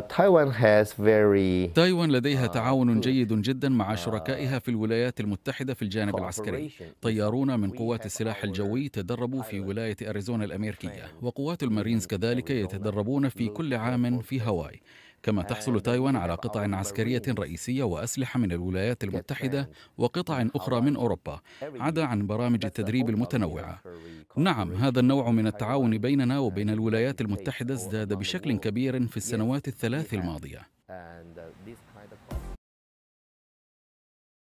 تايوان لديها آه، تعاون جيد جدا مع آه، شركائها في الولايات المتحدة في الجانب العسكري طيارون من قوات السلاح الجوي تدربوا في ولاية أريزونا الأمريكية وقوات المارينز كذلك يتدربون في كل عام في هاواي كما آه، تحصل تايوان على قطع عسكرية رئيسية وأسلحة من الولايات المتحدة وقطع أخرى من أوروبا عدا عن برامج التدريب المتنوعة نعم هذا النوع من التعاون بيننا وبين الولايات المتحدة ازداد بشكل كبير في السنوات الثلاث الماضية uh,